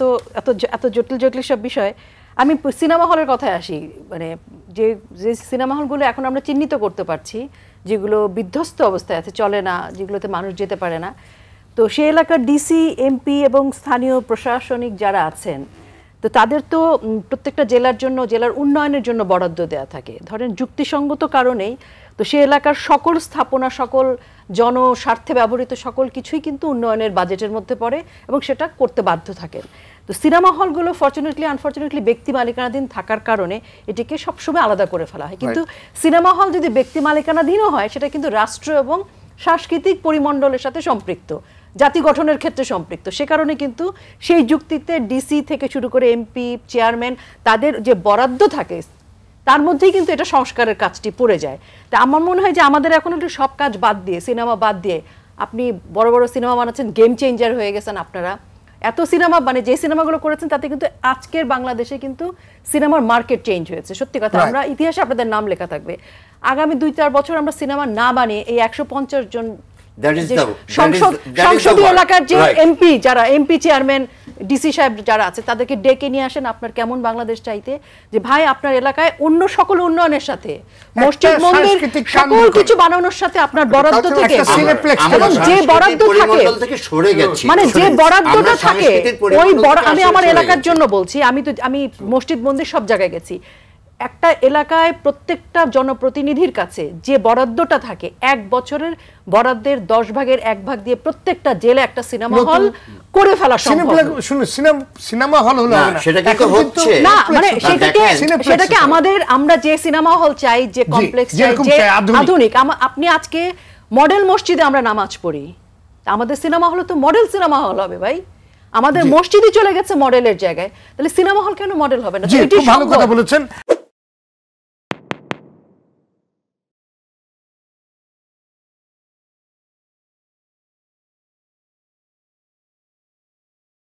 এত এত এত জটিল জটিল সব বিষয় আমি সিনেমা হলের কথায় আসি মানে যে যে সিনেমা হলগুলো এখন আমরা চিহ্নিত করতে পারছি যেগুলো বিধ্বস্ত অবস্থায় আছে চলে না যেগুলোতে মানুষ যেতে পারে না তো সে এলাকার ডিসি এমপি এবং স্থানীয় প্রশাসনিক যারা আছেন তো তাদের তো প্রত্যেকটা জেলার জন্য জেলার উন্নয়নের জন্য বরাদ্দ দেয়া থাকে ধরেন যুক্তিসঙ্গত কারণেই তো সে এলাকার সকল স্থাপনা সকল জনস্বার্থে ব্যবহৃত সকল কিছুই কিন্তু উন্নয়নের বাজেটের মধ্যে পড়ে এবং সেটা করতে বাধ্য থাকেন তো সিনেমা হলগুলো ফর্চুনেটলি আনফর্চুনেটলি ব্যক্তি মালিকানাধীন থাকার কারণে এটিকে সবসময় আলাদা করে ফেলা হয় কিন্তু সিনেমা হল যদি ব্যক্তি মালিকানাধীনও হয় সেটা কিন্তু রাষ্ট্র এবং সাংস্কৃতিক পরিমণ্ডলের সাথে সম্পৃক্ত জাতি গঠনের ক্ষেত্রে সম্পৃক্ত সে কারণে কিন্তু সেই যুক্তিতে ডিসি থেকে শুরু করে এমপি চেয়ারম্যান তাদের যে বরাদ্দ থাকে তার মধ্যেই কিন্তু এটা সংস্কারের কাজটি পড়ে যায় তা আমার মনে হয় যে আমাদের এখন একটু সব কাজ বাদ দিয়ে সিনেমা বাদ দিয়ে আপনি বড় বড় সিনেমা বানাচ্ছেন গেম চেঞ্জার হয়ে গেছেন আপনারা এত সিনেমা মানে যে সিনেমাগুলো করেছেন তাতে কিন্তু আজকের বাংলাদেশে কিন্তু সিনেমার মার্কেট চেঞ্জ হয়েছে সত্যি কথা আমরা ইতিহাসে আপনাদের নাম লেখা থাকবে আগামী দুই চার বছর আমরা সিনেমা না বানিয়ে এই একশো জন এলাকার যে এমপি যারা এমপি চেয়ারম্যান ডিসি সাহেব যারা আছে তাদেরকে ডেকে নিয়ে আসেন আপনার কেমন বাংলাদেশ চাইতে যে ভাই আপনার এলাকায় অন্য সকল উন্নয়নের সাথে মসজিদ মন্দির কিছু বানানোর সাথে আপনার বরাদ্দ থেকে মানে যে বরাদ্দটা থাকে ওই আমি আমার এলাকার জন্য বলছি আমি তো আমি মসজিদ মন্দির সব জায়গায় গেছি একটা এলাকায় প্রত্যেকটা জনপ্রতিনিধির কাছে যে বরাদ্দটা থাকে এক বছরের বরাদ্দের দশ ভাগের এক ভাগ দিয়ে প্রত্যেকটা জেলে একটা সিনেমা হল করে ফেলা সিনেমা হল হলো মানে সেটাকে আমাদের আমরা যে সিনেমা হল চাই যে কমপ্লেক্স চাই আধুনিক আপনি আজকে মডেল মসজিদে আমরা নামাজ পড়ি আমাদের সিনেমা হলে তো মডেল সিনেমা হল হবে ভাই আমাদের মসজিদই চলে গেছে মডেলের জায়গায় তাহলে সিনেমা হল কেন মডেল হবে না ভালো কথা বলেছেন